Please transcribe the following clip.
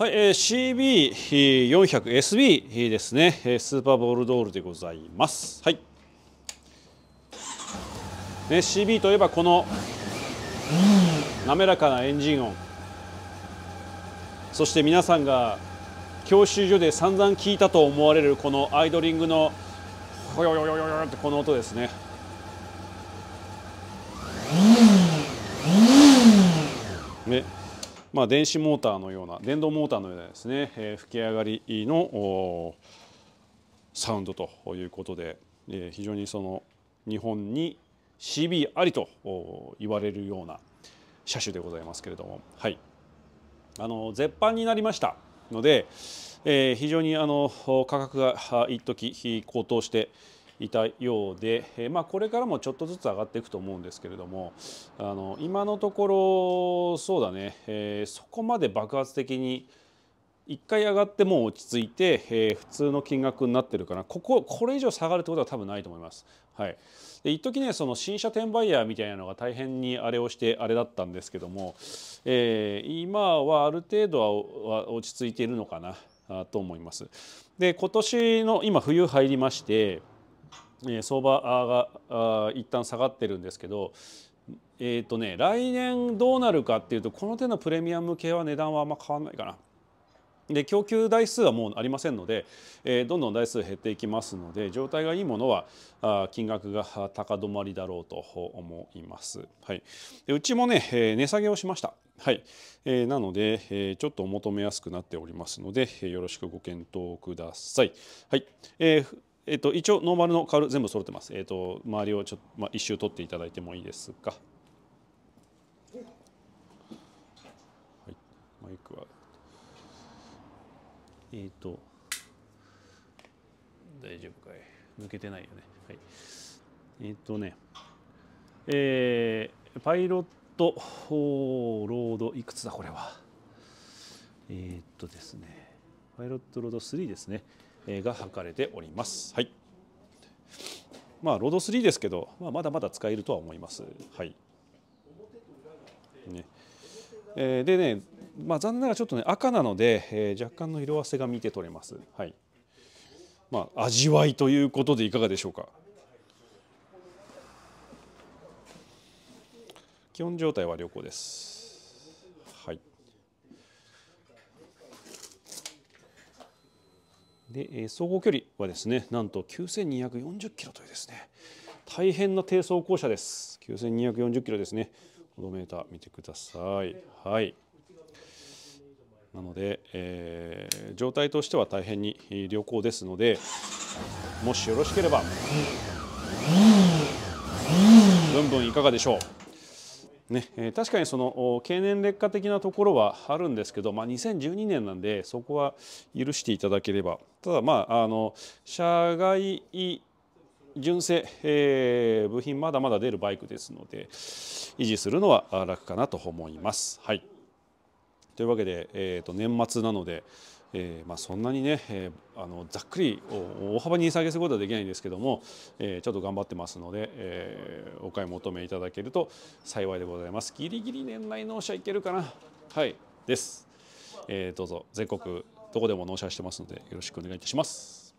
はい、えー、CB400SB ですね、スーパーボールドールでございます。はい。ね、CB といえばこの滑らかなエンジン音、そして皆さんが教習所で散々聞いたと思われるこのアイドリングのほよよよよよってこの音ですね。ね。まあ、電子モーターのような電動モーターのようなですね、えー、吹き上がりのサウンドということで、えー、非常にその日本に CB ありと言われるような車種でございますけれども、はい、あの絶版になりましたので、えー、非常にあの価格が一時高騰して、いたようで、えまあ、これからもちょっとずつ上がっていくと思うんですけれどもあの今のところそうだね、えそこまで爆発的に1回上がってもう落ち着いて、えー、普通の金額になってるかなこここれ以上下がるってことは多分ないと思います。はい、で一時ねその新車転売ヤーみたいなのが大変にあれをしてあれだったんですけども、えー、今はある程度は落ち着いているのかなと思います。で今年の今冬入りまして相場が一旦下がってるんですけど、えーとね、来年どうなるかっていうとこの手のプレミアム系は値段はあんま変わんないかな。で供給台数はもうありませんので、えー、どんどん台数減っていきますので状態がいいものはあ金額が高止まりだろうと思います。はい、でうちもね、えー、値下げをしました。はいえー、なので、えー、ちょっとお求めやすくなっておりますので、えー、よろしくご検討ください。はいえーえっと、一応ノーマルのカール全部揃ってます。えっと、周りをちょっと、まあ、一周取っていただいてもいいですか。はい、マイクは。えっと。大丈夫かい。抜けてないよね。はい。えっとね。えー、パイロットロードいくつだこれは。えっとですね。パイロットロード3ですね。が図れております。はいまあ、ロード3ですけど、まあ、まだまだ使えるとは思います。はいねえー、でね、まあ、残念ながらちょっと、ね、赤なので、えー、若干の色あせが見て取れます。はいまあ、味わいということでいかがでしょうか。基本状態は良好です。で走行距離はですねなんと9240キロというですね大変な低走行車です9240キロですねオドメーター見てくださいはいなので、えー、状態としては大変に良好ですのでもしよろしければブンブンいかがでしょうねえー、確かにその経年劣化的なところはあるんですけど、まあ、2012年なんでそこは許していただければただ、まあ、あの社外純正、えー、部品まだまだ出るバイクですので維持するのは楽かなと思います。はい、というわけで、えーと、年末なので、えー、まあ、そんなにね、えー、あのざっくり大幅に下げすることはできないんですけども、えー、ちょっと頑張ってますので、えお買い求めいただけると幸いでございます。ギリギリ年内納車いけるかなはいです、えどうぞ全国どこでも納車してますのでよろしくお願いいたします。